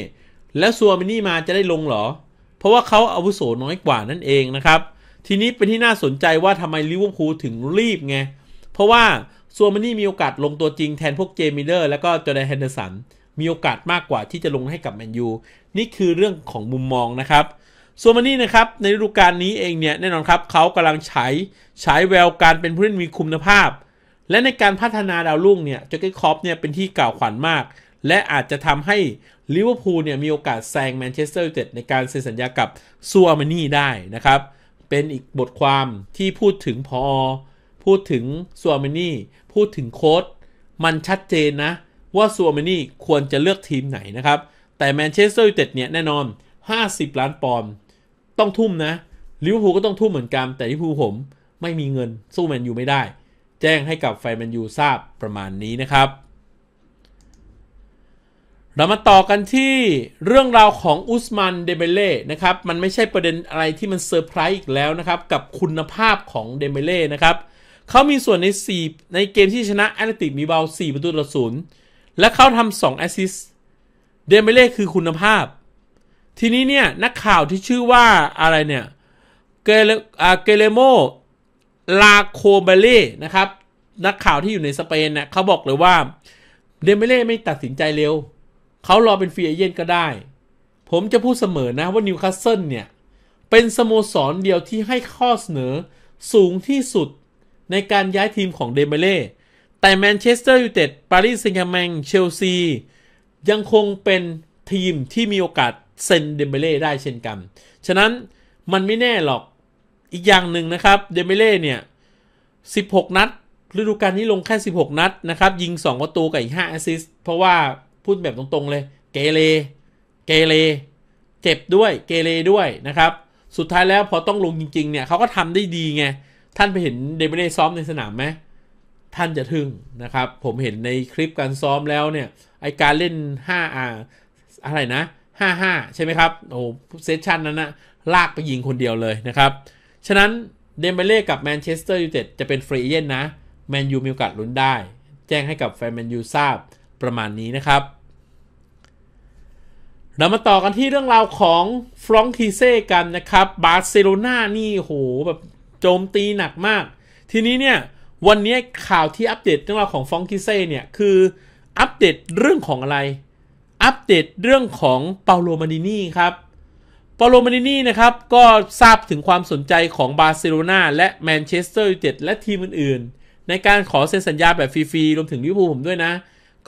แล้วซัวมินี่มาจะได้ลงเหรอ เพราะว่าเขาอาวุโสน้อยกว่านั่นเองนะครับ ทีนี้เป็นที่น่าสนใจว่าทำไมลิเวอร์พูลถึงรีบไง เพราะว่าซัวมินี่มีโอกาสลงตัวจริงแทนพวกเจมิเลอร์และก็จอร์แดนเฮนเดอร์สันมีโอกาสมากกว่าที่จะลงให้กับแมนยู นี่คือเรื่องของมุมมองนะครับส่วนมานี่นะครับ ในฤดูกาลนี้เองเนี่ยแน่นอนครับเขากำลังใช้ใช้แววการเป็นผู้เล่นมีคุณภาพ และในการพัฒนาดาวรุ่งเนี่ยจอกเกคอปเนี่ยเป็นที่กล่าวขวัญมาก และอาจจะทำให้ ลิเวอร์พูลเนี่ย มีโอกาสแซงแมนเชสเตอร์ยูไนเต็ดในการเซ็นสัญญากับซัวมานี่ได้นะครับ เป็นอีกบทความที่พูดถึงพอ พูดถึงซัวมานี่พูดถึงโค้ดมันชัดเจนนะว่าซัวเมนี่ควรจะเลือกทีมไหนนะครับ แต่แมนเชสเตอร์ยูไนเต็ดเนี่ยแน่นอน 50 ล้านปอนด์ต้องทุ่มนะลิเวอร์พูลก็ต้องทุ่มเหมือนกันแต่ลิเวอร์พูลผมไม่มีเงินสู้แมนยูไม่ได้ แจ้งให้กับแฟนแมนยูทราบประมาณนี้นะครับ เรามาต่อกันที่เรื่องราวของอุสมันเดเบเล่นะครับ มันไม่ใช่ประเด็นอะไรที่มันเซอร์ไพรส์อีกแล้วนะครับ กับคุณภาพของเดเบเล่นะครับเขามีส่วนใน4ในเกมที่ชนะแอตติกมีเบา4ประตูต่อศูนย์และเขาทำสองแอสซิสเดมเบเล่คือคุณภาพ ทีนี้เนี่ยนักข่าวที่ชื่อว่าอะไรเนี่ยเกเลเกเลโมลาโคเบเล่นะครับ นักข่าวที่อยู่ในสเปนเนี่ยเขาบอกเลยว่าเดมเบเล่ไม่ตัดสินใจเร็ว เขารอเป็นฟรีเอเจนต์ก็ได้ ผมจะพูดเสมอนะว่านิวคาสเซิลเนี่ย เป็นสโมสรเดียวที่ให้ข้อเสนอสูงที่สุดในการย้ายทีมของเดมเบเล่แต่แมนเชสเตอร์ยูไนเต็ด ปารีสแซงต์แชร์แมง เชลซี ยังคงเป็นทีมที่มีโอกาสเซ็นเดมเบเล่ได้เช่นกัน ฉะนั้น มันไม่แน่หรอก อีกอย่างหนึ่งนะครับ เดมเบเล่เนี่ย 16 นัดฤดูกาลนี้ลงแค่ 16 นัด นะครับ ยิง2ประตูกับอีก5แอสซิสต์เพราะว่าพูดแบบตรงๆเลย เกเรเกเรเจ็บด้วย เกเรด้วยนะครับ สุดท้ายแล้วพอต้องลงจริง ๆเนี่ยเขาก็ทำได้ดีไง ท่านไปเห็นเดมเบเล่ซ้อมในสนามไหมท่านจะทึ่งนะครับผมเห็นในคลิปการซ้อมแล้วเนี่ย ไอการเล่น5าอะไรนะ 55 ใช่ไหมครับ โอ้เซสชันนั้นนะลากไปยิงคนเดียวเลยนะครับ ฉะนั้นเดมเบเล่กับแมนเชสเตอร์ยูไนเต็ดจะเป็นฟรีเย่นนะแมนยูมีโอกาสลุ้นได้แจ้งให้กับแฟนแมนยูทราบประมาณนี้นะครับ เรามาต่อกันที่เรื่องราวของฟรองคีเซ่กันนะครับบาร์เซโลนานี่โหแบบโจมตีหนักมากทีนี้เนี่ยวันนี้ข่าวที่อัปเดตเรื่องราวของฟองกิเซ่เนี่ย คืออัปเดตเรื่องของอะไร อัปเดตเรื่องของเปาโลมานินีครับเปาโลมานินีนะครับ ก็ทราบถึงความสนใจของบาร์เซโลนาและแมนเชสเตอร์ยูไนเต็ดและทีมอื่นๆ ในการขอเซ็นสัญญาแบบฟรี ๆ รวมถึงลิเวอร์พูลผมด้วยนะ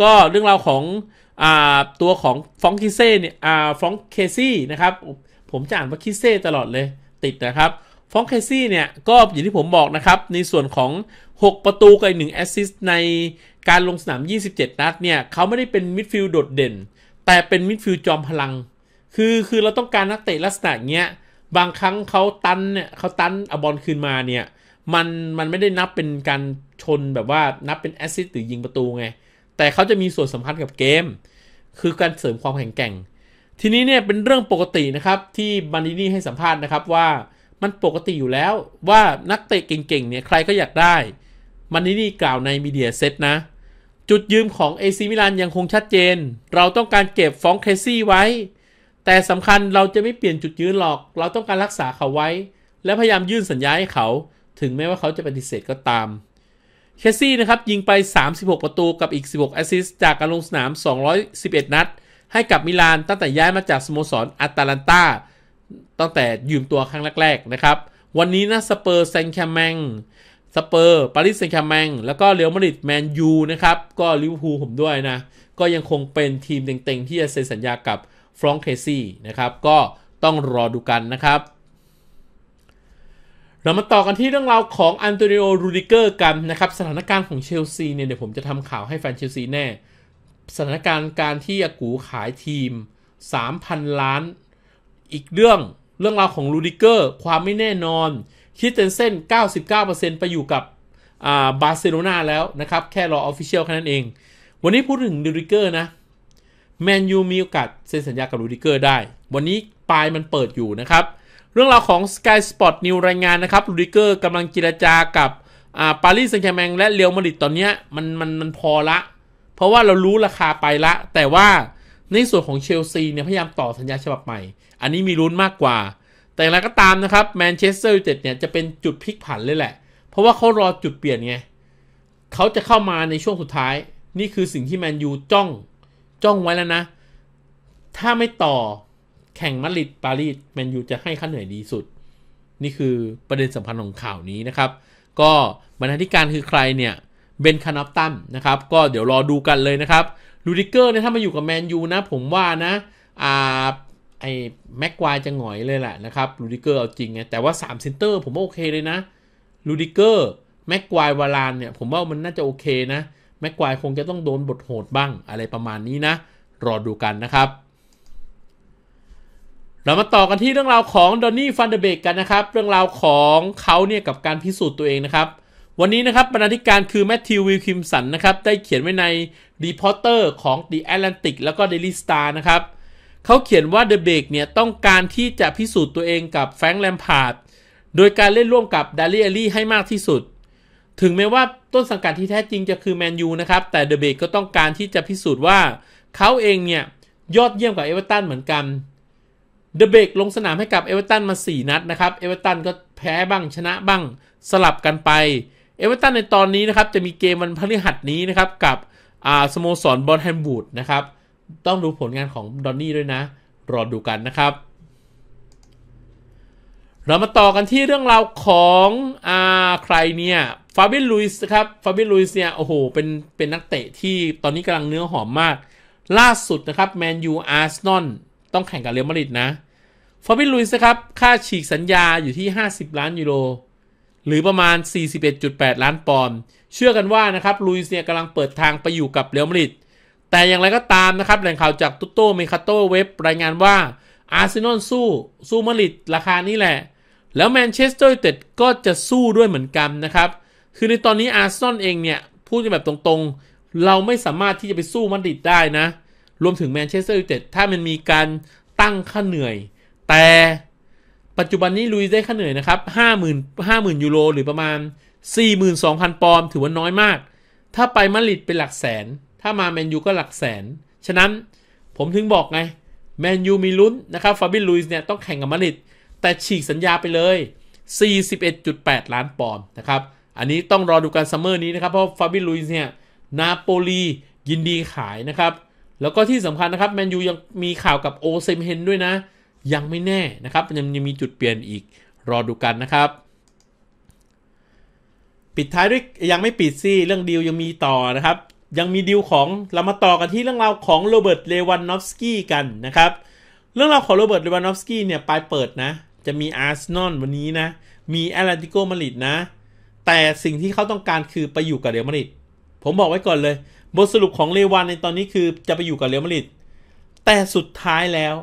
ก็เรื่องราวของอตัวของฟองกิเซ่เนี่ยฟองเคซี่นะครับผมจะอ่านว่าคิเซ่ตลอดเลยติดนะครับฟองเคซี่เนี่ยก็อย่างที่ผมบอกนะครับในส่วนของ6 ประตูกับหนึ่งแอสซิสต์ในการลงสนาม 27 นัดเนี่ย เขาไม่ได้เป็นมิดฟิลด์โดดเด่น แต่เป็นมิดฟิลด์จอมพลัง คือ คือเราต้องการนักเตะลักษณะเงี้ย บางครั้งเขาตันเนี่ยเขาตันเอาบอลคืนมาเนี่ย มันมันไม่ได้นับเป็นการชนแบบว่า นับเป็นแอสซิสต์หรือยิงประตูไง แต่เขาจะมีส่วนสำคัญกับเกม คือการเสริมความแข็งแกร่ง ทีนี้เนี่ยเป็นเรื่องปกตินะครับ ที่บันดินี่ให้สัมภาษณ์นะครับว่า มันปกติอยู่แล้วว่านักเตะเก่งๆเนี่ยใครก็อยากได้มันนี่นี่กล่าวในมีเดียเซตนะ จุดยืมของเอซิมิลานยังคงชัดเจน เราต้องการเก็บฟองเคซี่ไว้ แต่สำคัญเราจะไม่เปลี่ยนจุดยืนหรอกเราต้องการรักษาเขาไว้ และพยายามยื่นสัญญาให้เขา ถึงแม้ว่าเขาจะปฏิเสธก็ตามเคซี่นะครับยิงไป36 ประตูกับอีก 16แอสซิสต์จากการลงสนาม 211 นัด ให้กับมิลานตั้งแต่ย้ายมาจากสโมสรอัตแลนตาตั้งแต่ยืมตัวครั้งแรกๆนะครับวันนี้นะสเปอร์แซงแคมแมงสเปอร์ปารีสแซงต์แชร์แมงแล้วก็เรอัลมาดริดแมนยูนะครับ ก็ลิเวอร์พูลผมด้วยนะ ก็ยังคงเป็นทีมเต็งๆ ที่จะเซ็นสัญญากับฟรองเคซี่นะครับ ก็ต้องรอดูกันนะครับ เรามาต่อกันที่เรื่องราวของอันโตนิโอรูดิเกอร์กันนะครับ สถานการณ์ของเชลซีเนี่ยเดี๋ยวผมจะทำข่าวให้แฟนเชลซีแน่ สถานการณ์การที่อากูขายทีม 3,000 ล้านอีกเรื่องเรื่องราวของรูดิเกอร์ความไม่แน่นอนคิดเ็นเซน99%ไปอยู่กับบาร์เซโลนาแล้วนะครับ แค่รอออฟฟิเชียลแค่นั้นเอง วันนี้พูดถึงดูริเกอร์นะ แมนยูมีโอกาสเซ็นสัญญากับดูริเกอร์ได้ วันนี้ ปลายมันเปิดอยู่นะครับ เรื่องราวของ Sky Sport n e w รายงานนะครับดูริเกอร์กำลังเจรจากับปารีสแซงต์แชร์แมงและเรียวมาดริดตอนนี้มันมันมันพอละ เพราะว่าเรารู้ราคาไปละ แต่ว่าในส่วนของเชลซีเนี่ยพยายามต่อสัญญาฉบับใหม่ อันนี้มีลุ้นมากกว่าแต่างไรก็ตามนะครับแมนเชสเตอร์ยูไนเต็ดเนี่ยจะเป็นจุดพลิกผันเลยแหละ เพราะว่าเขารอจุดเปลี่ยนไงเขาจะเข้ามาในช่วงสุดท้าย นี่คือสิ่งที่แมนยูจ้องจ้องไว้แล้วนะ ถ้าไม่ต่อแข่งมาดริดปารีสแมนยูจะให้ค่าเหนื่อยดีสุด นี่คือประเด็นสำคัญของข่าวนี้นะครับ ก็บรรณาธิการคือใครเนี่ยเบนคานอปตันนะครับ ก็เดี๋ยวรอดูกันเลยนะครับลูดิเกอร์เนี่ยถ้ามาอยู่กับแมนยูนะ ผมว่านะอ่าไอ้แม็กควายจะหงอยเลยแหละนะครับ ลูดิเกอร์เอาจริงไง แต่ว่า3เซนเตอร์ผมว่าโอเคเลยนะ ลูดิเกอร์แม็กควายวาลานเนี่ย ผมว่ามันน่าจะโอเคนะ แม็กควายคงจะต้องโดนบทโหดบ้างอะไรประมาณนี้นะ รอดูกันนะครับ เรามาต่อกันที่เรื่องราวของดอนนี่ฟันเดเบกกันนะครับ เรื่องราวของเขาเนี่ยกับการพิสูจน์ตัวเองนะครับ วันนี้นะครับบรรณาธิการคือแมทธิววิลคิมสันนะครับ ได้เขียนไว้ในรีพอร์เตอร์ของ The Atlantic แล้วก็ Daily Star นะครับเขาเขียนว่าเดอะเบกเนี่ยต้องการที่จะพิสูจน์ตัวเองกับแฟรงค์แลมพาร์ดโดยการเล่นร่วมกับดารีเอลี่ให้มากที่สุด ถึงแม้ว่าต้นสังกัดที่แท้จริงจะคือแมนยูนะครับ แต่เดอะเบกก็ต้องการที่จะพิสูจน์ว่า เขาเองเนี่ยยอดเยี่ยมกับเอเวอเรตันเหมือนกันเดอะเบกลงสนามให้กับเอเวอเรตันมา 4 นัดนะครับเอเวอเรตันก็แพ้บ้างชนะบ้างสลับกันไปเอเวอเรตันในตอนนี้นะครับจะมีเกมวันพฤหัสนี้นะครับกับสโมสรบอลแฮมบูดนะครับต้องดูผลงานของดอนนี่ด้วยนะ รอดูกันนะครับ เรามาต่อกันที่เรื่องราวของอ่าใครเนี่ย ฟาบิลลุยส์ครับ ฟาบิลลุยส์เนี่ยโอ้โห เป็น เป็นนักเตะที่ตอนนี้กำลังเนื้อหอมมาก ล่าสุดนะครับแมนยูอาร์เซนอลต้องแข่งกับเรอัลมาดริดนะ ฟาบิลลุยส์ครับ ค่าฉีกสัญญาอยู่ที่ 50 ล้านยูโร หรือประมาณ 41.8 ล้านปอนด์ เชื่อกันว่านะครับ ลุยส์เนี่ยกำลังเปิดทางไปอยู่กับเรอัลมาดริดแต่อย่างไรก็ตามนะครับ แหล่งข่าวจากตุตโต้เมคาโต้เว็บรายงานว่าอาร์เซนอลสู้ สู้มาริด ราคานี้แหละ แล้วแมนเชสเตอร์ยูไนเต็ดก็จะสู้ด้วยเหมือนกันนะครับ คือในตอนนี้อาร์เซนอลเองเนี่ย พูดนแบบตรงๆ เราไม่สามารถที่จะไปสู้มาริดได้นะ รวมถึงแมนเชสเตอร์ยูไนเต็ดถ้ามันมีการตั้งค่าเหนื่อย แต่ปัจจุบันนี้ลุยได้ค่าเหนื่อยนะครับ 50,000 50,000ยูโรหรือประมาณ 42,000 ปอนด์ถือว่าน้อยมาก ถ้าไปมาริดเป็นหลักแสนถ้ามาแมนยูก็หลักแสน ฉะนั้นผมถึงบอกไง แมนยูมีลุ้นนะครับฟาบินลุยส์เนี่ยต้องแข่งกับมาริด แต่ฉีกสัญญาไปเลย 41.8 ล้านปอนด์นะครับ อันนี้ต้องรอดูการซัมเมอร์นี้นะครับ เพราะฟาบินลุยส์เนี่ยนาโปลียินดีขายนะครับ แล้วก็ที่สำคัญนะครับ แมนยูยังมีข่าวกับโอเซมเฮนด้วยนะ ยังไม่แน่นะครับยังยังมีจุดเปลี่ยนอีกรอดูกันนะครับ ปิดท้ายด้วยยังไม่ปิดซี่เรื่องดีลยังมีต่อนะครับยังมีดีลของเรามาต่อกันที่เรื่องราวของโรเบิร์ต เลวันนอฟสกี้กันนะครับเรื่องราวของโรเบิร์ต เลวันนอฟสกี้เนี่ยปลายเปิดนะจะมีอาร์เซนอลวันนี้นะมีแอตเลติโกมาริดนะ แต่สิ่งที่เขาต้องการคือไปอยู่กับเรอัลมาริดผมบอกไว้ก่อนเลย บทสรุปของเลวันในตอนนี้คือจะไปอยู่กับเรอัลมาริดแต่สุดท้ายแล้ว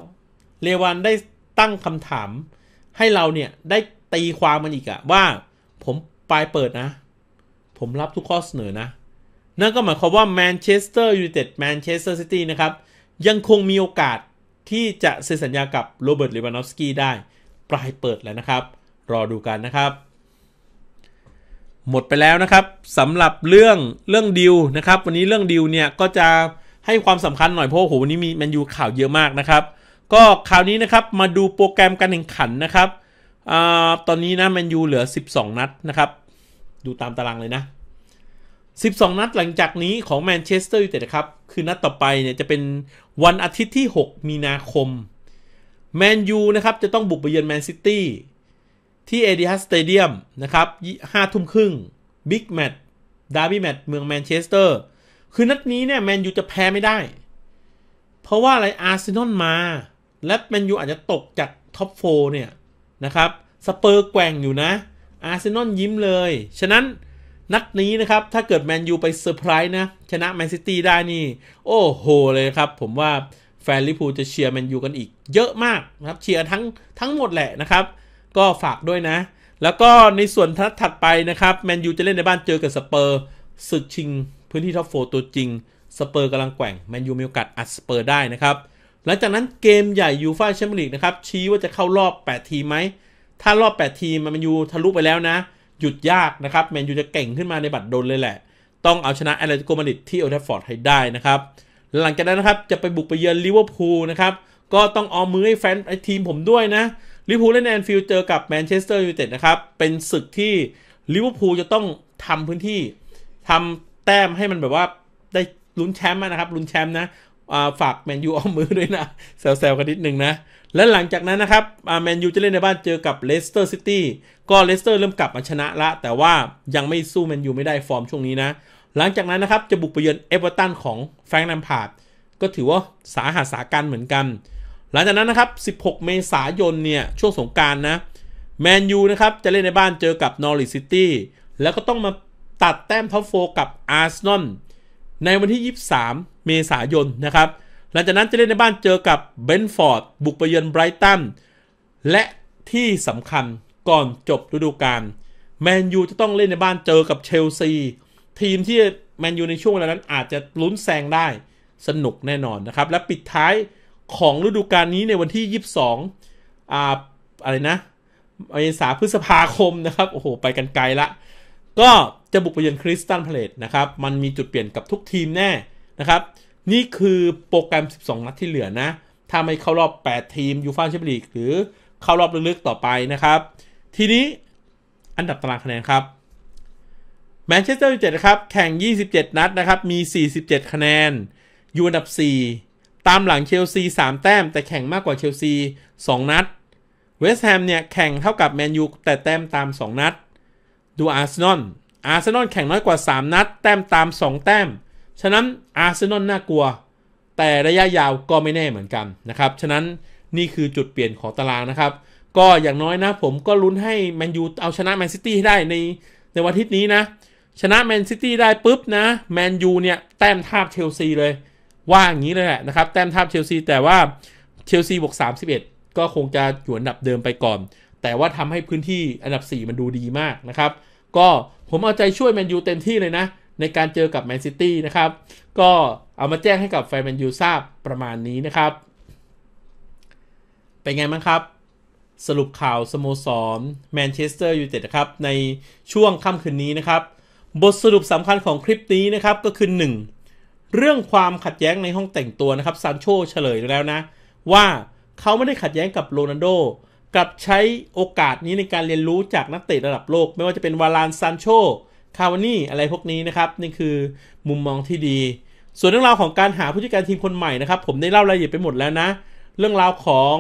เลวันได้ตั้งคำถาม ให้เราเนี่ยได้ตีความมันอีกอะว่าผมปลายเปิดนะ ผมรับทุกข้อเสนอนะนั่นก็หมายความว่าแมนเชสเตอร์ยูไนเต็ดแมนเชสเตอร์ซิตี้นะครับ ยังคงมีโอกาสที่จะเซ็นสัญญากับโรเบิร์ตลิวานอฟสกี้ได้ปลายเปิดแล้วนะครับ รอดูกันนะครับ หมดไปแล้วนะครับสำหรับเรื่องเรื่องดิวนะครับ วันนี้เรื่องดิวเนี่ยก็จะให้ความสำคัญหน่อยเพราะโหวันนี้มีแมนยูข่าวเยอะมากนะครับ ก็ข่าวนี้นะครับ มาดูโปรแกรมการแข่งขันนะครับอตอนนี้นะแมนยูเหลือ 12 นัดนะครับ ดูตามตารางเลยนะ12 นัดหลังจากนี้ของแมนเชสเตอร์ยูไนเต็ดครับ คือนัดต่อไปเนี่ยจะเป็นวันอาทิตย์ที่ 6 มีนาคม แมนยูนะครับจะต้องบุกไปเยือนแมนซิตี้ ที่เอดิฮัสสเตเดียมนะครับห้าทุ่มครึ่งบิ๊กแมตช์ดาร์บี้แมตช์เมืองแมนเชสเตอร์ คือนัดนี้เนี่ยแมนยูจะแพ้ไม่ได้ เพราะว่าอะไรอาร์เซนอลมา และแมนยูอาจจะตกจากท็อปโฟเนี่ยนะครับสเปอร์แกว่งอยู่นะอาร์เซนอลยิ้มเลยฉะนั้นนัดนี้นะครับ ถ้าเกิดแมนยูไปเซอร์ไพรส์นะ ชนะแมนซิตี้ได้นี่ โอ้โหเลยครับ ผมว่า แฟนลิพูจะเชียร์แมนยูกันอีก เยอะมากนะครับ เชียร์ทั้งทั้งหมดแหละนะครับ ก็ฝากด้วยนะ แล้วก็ในส่วนทัดถัดไปนะครับแมนยูจะเล่นในบ้านเจอกับสเปอร์ศึกชิง พื้นที่ท็อปโฟตัวจริงสเปอร์กำลังแกว่งแมนยูมีโอกาสอัดสเปอร์ได้นะครับหลังจากนั้นเกมใหญ่ยูฟ่าแชมเปี้ยนลีกนะครับชี้ว่าจะเข้ารอบ 8 ทีมไหมถ้ารอบ 8 ทีมแมนยูทะลุไปแล้วนะหยุดยาก นะครับ แมนยูจะเก่งขึ้นมาในบัตรโดนเลยแหละ ต้องเอาชนะแอตเลติโกมาดริดที่โอลทฟฟอร์ดให้ได้นะครับหลังจากนั้นนะครับ จะไปบุกไปเยือนลิเวอร์พูลนะครับ ก็ต้องออมมือให้แฟนไอทีมผมด้วยนะลิเวอร์พูลเล่นแอนฟิลด์เจอกับแมนเชสเตอร์ยูไนเต็ดนะครับ เป็นศึกที่ลิเวอร์พูลจะต้องทำพื้นที่ทำแต้มให้มันแบบว่าได้ลุ้นแชมป์นะครับลุ้นแชมป์นะฝากแมนยูออมมือด้วยนะแซวๆกันนิดนึงนะและหลังจากนั้นนะครับแมนยูจะเล่นในบ้านเจอกับเลสเตอร์ซิตี้ก็เลสเตอร์เริ่มกลับมาชนะละ แต่ว่ายังไม่สู้แมนยูไม่ได้ฟอร์มช่วงนี้นะ หลังจากนั้นนะครับจะบุกไปเยือนเอเวอร์ตันของแฟรงค์นลมพาร์ดก็ถือว่าสาหัสสาการเหมือนกัน หลังจากนั้นนะครับ 16 เมษายนเนี่ยช่วงสงการนะแมนยูนะครับจะเล่นในบ้านเจอกับนอริซิตี้แล้วก็ต้องมาตัดแต้มท็อปโฟกับอาร์เซนอลในวันที่ 23 เมษายนนะครับหลังจากนั้นจะเล่นในบ้านเจอกับเบนฟอร์ดบุกไปเยือนไบรตัน และที่สำคัญก่อนจบฤดูกาลแมนยูจะต้องเล่นในบ้านเจอกับเชลซี ทีมที่แมนยูในช่วงเวลานั้นอาจจะลุ้นแซงได้สนุกแน่นอนนะครับ และปิดท้ายของฤดูกาลนี้ในวันที่ 22อ่าอะไรนะเมษาพฤษภาคมนะครับ โอ้โห ไปกันไกลละ ก็จะบุกไปเยือนคริสตันพลตนะครับมันมีจุดเปลี่ยนกับทุกทีมแน่นะครับนี่คือโปรแกรม 12 นัดที่เหลือนะ ถ้าไม่เข้ารอบ 8 ทีมยูฟ่าแชมเปี้ยนลีก หรือเข้ารอบลึกๆต่อไปนะครับ ทีนี้อันดับตารางคะแนนครับแมนเชสเตอร์ยูไนเต็ดครับ แข่ง 27 นัดนะครับ มี 47 คะแนน อยู่อันดับ 4 ตามหลังเชลซี3แต้ม แต่แข่งมากกว่าเชลซี2นัดเวสต์แฮมเนี่ย แข่งเท่ากับแมนยูแต่แต้มตาม 2 นัด ดูอาร์เซนอลอาร์เซนอลแข่งน้อยกว่า 3นัดแต้มตาม 2 แต้มฉะนั้นอาร์เซนอลน่ากลัว แต่ระยะยาวก็ไม่แน่เหมือนกันนะครับ ฉะนั้นนี่คือจุดเปลี่ยนของตารางนะครับ ก็อย่างน้อยนะผมก็ลุ้นให้แมนยูเอาชนะแมนซิตี้ให้ได้ในในวันอาทิตย์นี้นะ ชนะแมนซิตี้ได้ปุ๊บนะแมนยูเนี่ย แต้มทาบเชลซีเลยว่าอย่างนี้เลยแหละนะครับ แต้มทาบเชลซีแต่ว่าเชลซีบวก31 ก็คงจะอยู่อันดับเดิมไปก่อน แต่ว่าทำให้พื้นที่อันดับ 4มันดูดีมากนะครับก็ผมเอาใจช่วยแมนยูเต็มที่เลยนะในการเจอกับแมนซิตี้นะครับ ก็เอามาแจ้งให้กับแฟนแมนยูทราบประมาณนี้นะครับ เป็นไงบ้างครับ สรุปข่าวสโมสรแมนเชสเตอร์ยูไนเต็ดนะครับ ในช่วงค่ำคืนนี้นะครับ บทสรุปสำคัญของคลิปนี้นะครับ ก็คือ 1. เรื่องความขัดแย้งในห้องแต่งตัวนะครับซานโชเฉลยแล้วนะ ว่าเขาไม่ได้ขัดแย้งกับโรนัลโดกับใช้โอกาสนี้ในการเรียนรู้จากนักเตะระดับโลก ไม่ว่าจะเป็นวาลานซานโชคาวานี่อะไรพวกนี้นะครับนี่คือมุมมองที่ดี ส่วนเรื่องราวของการหาผู้จัดการทีมคนใหม่นะครับ ผมได้เล่ารายละเอียดไปหมดแล้วนะเรื่องราวของ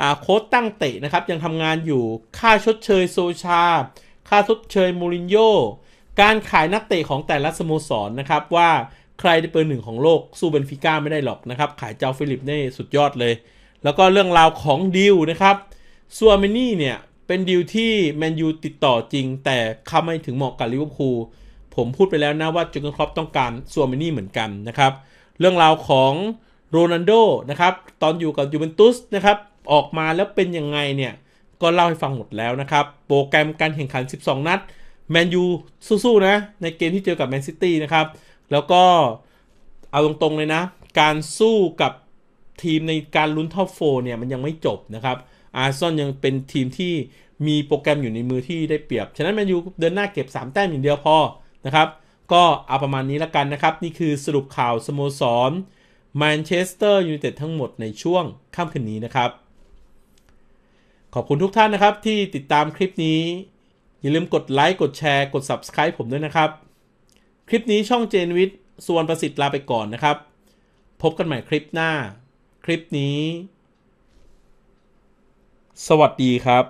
อโค้ชตั้งเตะนะครับยังทำงานอยู่ค่าชดเชยโซชา ค่าชดเชยมูรินโญ่การขายนักเตะของแต่ละสโมสรนนะครับว่าใครได้เป็นหนึ่งของโลกสู้เบนฟิก้าไม่ได้หรอกนะครับขายเจ้าฟิลิปนี่สุดยอดเลย แล้วก็เรื่องราวของดิวนะครับซัวเมนี่เนี่ยเป็นดีลที่แมนยูติดต่อจริง แต่ค้าไม่ถึงเหมาะกับลิเวอร์พูลผมพูดไปแล้วนะว่าจูเกนครอปต้องการซัวมินี่เหมือนกันนะครับ เรื่องราวของโรนัลโดนะครับ ตอนอยู่กับยูเวนตุสนะครับ ออกมาแล้วเป็นยังไงเนี่ย ก็เล่าให้ฟังหมดแล้วนะครับ โปรแกรมการแข่งขัน 12 นัดแมนยูสู้ๆนะในเกมที่เจอกับแมนซิตี้นะครับแล้วก็เอาตรงๆเลยนะ การสู้กับทีมในการลุ้นท็อปโฟเนี่ยมันยังไม่จบนะครับอาร์ซอนยังเป็นทีมที่มีโปรแกรมอยู่ในมือที่ได้เปรียบ ฉะนั้นแมนยูเดินหน้าเก็บ 3 แต้มอย่างเดียวพอนะครับ ก็เอาประมาณนี้ละกันนะครับ นี่คือสรุปข่าวสโมสรแมนเชสเตอร์ยูไนเต็ดทั้งหมดในช่วงค่ำคืนนี้นะครับ ขอบคุณทุกท่านนะครับที่ติดตามคลิปนี้ อย่าลืมกดไลค์กดแชร์กด Subscribe ผมด้วยนะครับ คลิปนี้ช่องเจนวิทย์ส่วนประสิทธิ์ลาไปก่อนนะครับ พบกันใหม่คลิปหน้า คลิปนี้สวัสดีครับ